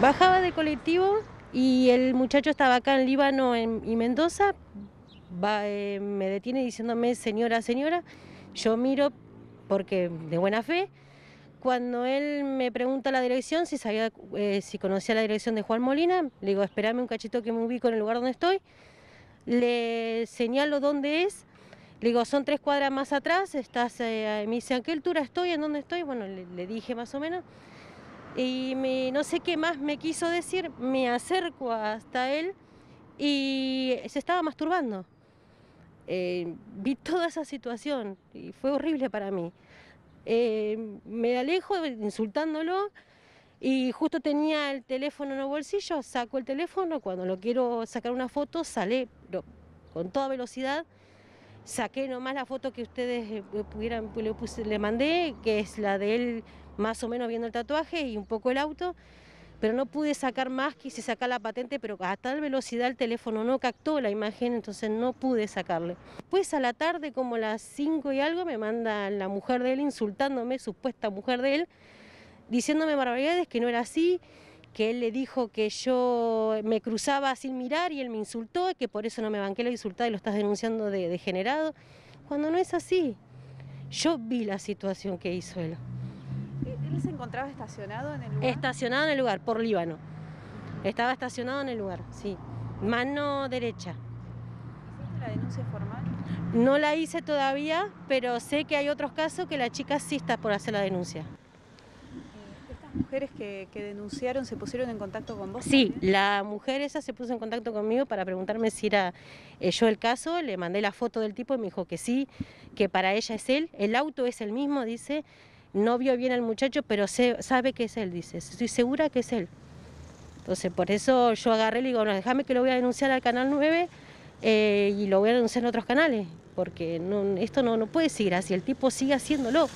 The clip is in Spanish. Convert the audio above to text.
Bajaba de colectivo y el muchacho estaba acá en Líbano y Mendoza. Eh, me detiene diciéndome, señora, señora. Yo miro porque de buena fe. Cuando él me pregunta la dirección, si sabía, eh, si conocía la dirección de Juan Molina, le digo, espérame un cachito que me ubico en el lugar donde estoy. Le señalo dónde es. Le digo, son tres cuadras más atrás, estás, eh, me dice, ¿a qué altura estoy? ¿En dónde estoy? Bueno, le, le dije más o menos y no sé qué más me quiso decir, me acerco hasta él y se estaba masturbando. Eh, vi toda esa situación y fue horrible para mí. Eh, me alejo insultándolo y justo tenía el teléfono en el bolsillo, saco el teléfono, cuando lo quiero sacar una foto sale con toda velocidad saqué nomás la foto que ustedes eh, eh, pudieran, pues, le, mandé, que es la de él más o menos viendo el tatuaje y un poco el auto, pero no pude sacar más, quise sacar la patente, pero a tal velocidad el teléfono no captó la imagen, entonces no pude sacarle. Pues a la tarde, como a las 5 y algo, me manda la mujer de él insultándome, supuesta mujer de él, diciéndome barbaridades que no era así, que él le dijo que yo me cruzaba sin mirar y él me insultó, y que por eso no me banqué la insultada y lo estás denunciando de degenerado, cuando no es así. Yo vi la situación que hizo él. ¿E-, ¿Él se encontraba estacionado en el lugar? Estacionado en el lugar, por Líbano. Estaba estacionado en el lugar, sí. Mano derecha. ¿Hiciste la denuncia formal? No la hice todavía, pero sé que hay otros casos que la chica sí está por hacer la denuncia mujeres que, denunciaron se pusieron en contacto con vos? Sí, la mujer esa se puso en contacto conmigo para preguntarme si era eh, yo el caso, le mandé la foto del tipo y me dijo que sí, que para ella es él, el auto es el mismo, dice, no vio bien al muchacho, pero se, sabe que es él, dice, estoy segura que es él. Entonces, por eso yo agarré y le digo, no, déjame que lo voy a denunciar al Canal 9 eh, y lo voy a denunciar en otros canales, porque no, esto no, no puede seguir así, el tipo sigue haciéndolo.